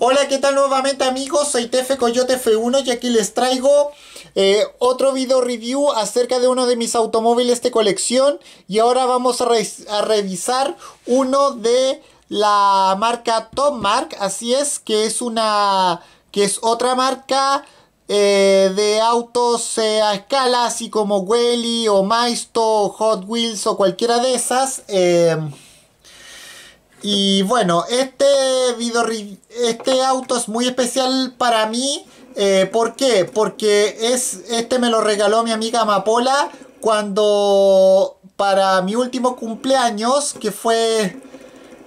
Hola, ¿qué tal nuevamente amigos? Soy Tefe Coyote F1 y aquí les traigo eh, otro video review acerca de uno de mis automóviles de colección y ahora vamos a, revisar uno de la marca Mark, así es, que es una que es otra marca eh, de autos eh, a escala, así como Welly o Maisto, Hot Wheels o cualquiera de esas. Y bueno, este este auto es muy especial para mí. Eh, ¿Por qué? Porque es, este me lo regaló mi amiga Amapola cuando para mi último cumpleaños, que fue,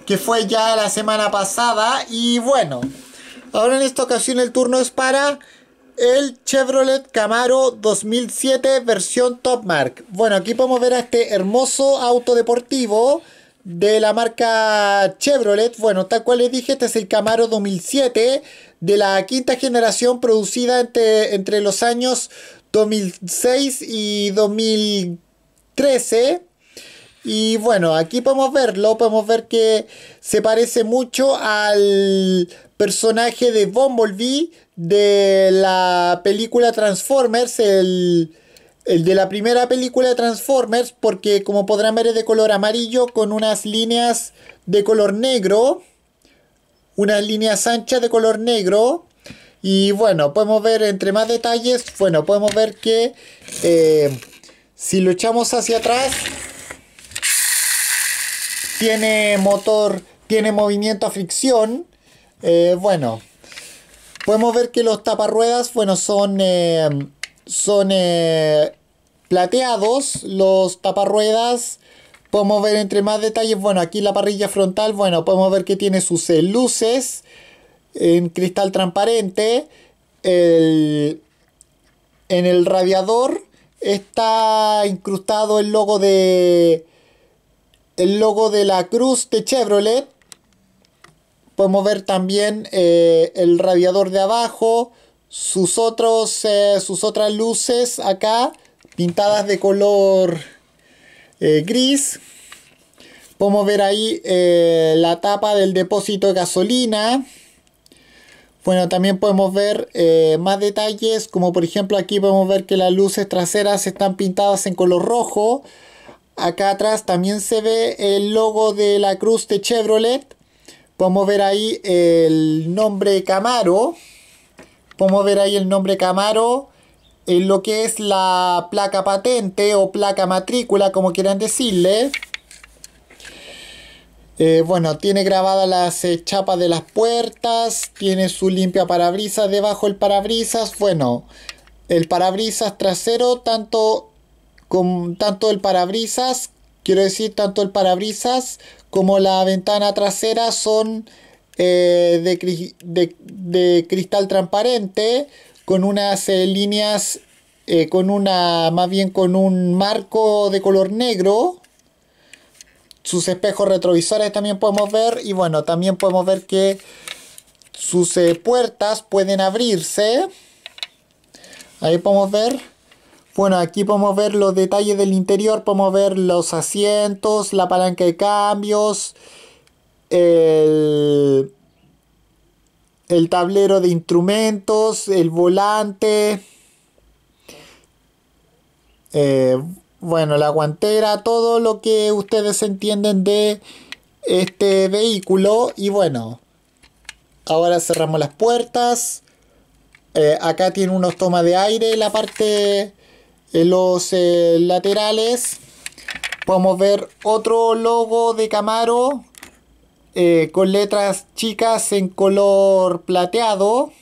que fue ya la semana pasada. Y bueno, ahora en esta ocasión el turno es para el Chevrolet Camaro 2007 versión Top Mark. Bueno, aquí podemos ver a este hermoso auto deportivo de la marca Chevrolet. Bueno, tal cual les dije, este es el Camaro 2007 de la quinta generación producida entre, los años 2006 y 2013. Y bueno, aquí podemos verlo, podemos ver que se parece mucho al personaje de Bumblebee de la película Transformers, el el de la primera película de Transformers, porque como podrán ver es de color amarillo con unas líneas de color negro, unas líneas anchas de color negro. Y bueno, podemos ver entre más detalles, bueno, podemos ver que eh, si lo echamos hacia atrás, tiene motor, tiene movimiento a fricción. Eh, bueno, podemos ver que los taparruedas, bueno, son... Eh, son eh, plateados los taparruedas. Podemos ver entre más detalles, bueno, aquí la parrilla frontal, bueno, podemos ver que tiene sus eh, luces en cristal transparente. en el radiador está incrustado el logo de el logo de la cruz de Chevrolet. Podemos ver también eh, el radiador de abajo, eh, sus, otras luces acá pintadas de color eh, gris. Podemos ver ahí eh, la tapa del depósito de gasolina. Bueno, también podemos ver más detalles, como por ejemplo aquí podemos ver que las luces traseras están pintadas en color rojo. Acá atrás también se ve el logo de la cruz de Chevrolet. Podemos ver ahí el nombre Camaro. Como ver ahí el nombre Camaro en lo que es la placa patente o placa matrícula, como quieran decirle. Eh, bueno, tiene grabadas las eh, chapas de las puertas, tiene su limpia parabrisas debajo del parabrisas. Bueno, el parabrisas trasero, tanto, con, tanto el parabrisas, quiero decir, tanto el parabrisas como la ventana trasera son eh, de, de, cristal transparente con unas eh, líneas, eh, con una, más bien con un marco de color negro. Sus espejos retrovisores también podemos ver y bueno, también podemos ver que sus puertas pueden abrirse. Ahí podemos ver. Bueno, aquí podemos ver los detalles del interior, podemos ver los asientos, la palanca de cambios, el, el tablero de instrumentos, el volante, eh, bueno, la guantera, todo lo que ustedes entienden de este vehículo. Y bueno, ahora cerramos las puertas. Eh, acá tiene unos tomas de aire en la parte en los eh, laterales. Podemos ver otro logo de Camaro eh, con letras chicas en color plateado.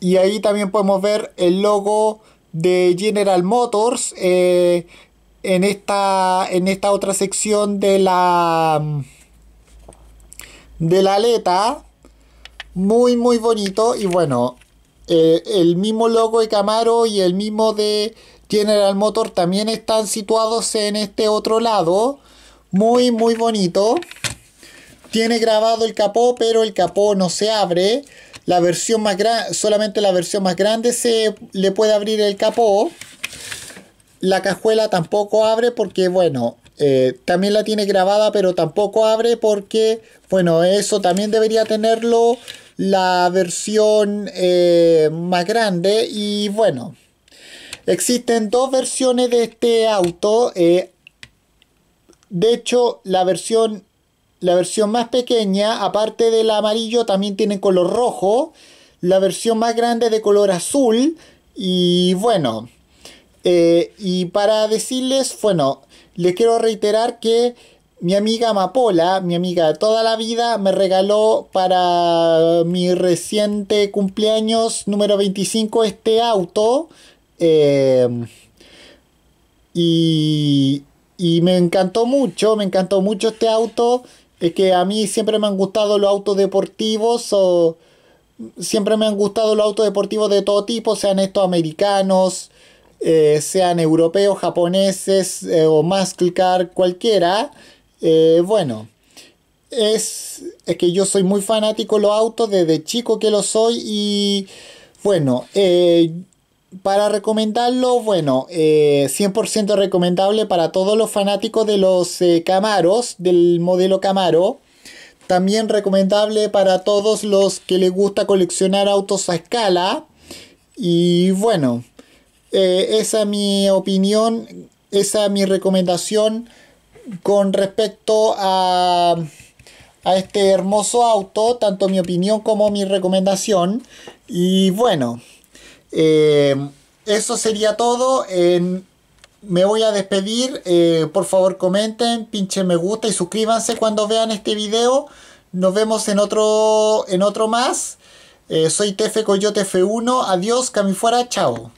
Y ahí también podemos ver el logo de General Motors eh, en, esta, en esta otra sección de la, de la aleta. Muy, muy bonito. Y bueno, eh, el mismo logo de Camaro y el mismo de General Motors también están situados en este otro lado. Muy, muy bonito. Tiene grabado el capó, pero el capó no se abre. La versión más grande, solamente la versión más grande se le puede abrir el capó. La cajuela tampoco abre porque, bueno, eh, también la tiene grabada, pero tampoco abre porque, bueno, eso también debería tenerlo la versión eh, más grande. Y bueno, existen dos versiones de este auto. Eh, de hecho, la versión la versión más pequeña, aparte del amarillo, también tiene color rojo. La versión más grande de color azul. Y bueno, eh, y para decirles, bueno, les quiero reiterar que mi amiga Amapola, mi amiga de toda la vida, me regaló para mi reciente cumpleaños número 25 este auto. Em, y, y me encantó mucho, me encantó mucho este auto es que a mí siempre me han gustado los autos deportivos o siempre me han gustado los autos deportivos de todo tipo, sean estos americanos, eh, sean europeos, japoneses eh, o Muscle cualquiera. Eh, bueno, es, es, que yo soy muy fanático de los autos desde chico que lo soy y bueno, para recomendarlo, bueno, 100% eh, recomendable para todos los fanáticos de los eh, Camaros, del modelo Camaro. También recomendable para todos los que les gusta coleccionar autos a escala. Y bueno, eh, esa es mi opinión, esa es mi recomendación con respecto a este hermoso auto, tanto mi opinión como mi recomendación. Y bueno. Eh, eso sería todo. me voy a despedir. Eh, por favor comenten, pinchen me gusta y suscríbanse cuando vean este video. Nos vemos en otro, en otro más. Eh, soy Tefe Coyote F1. Adiós, Camifuera. Chao.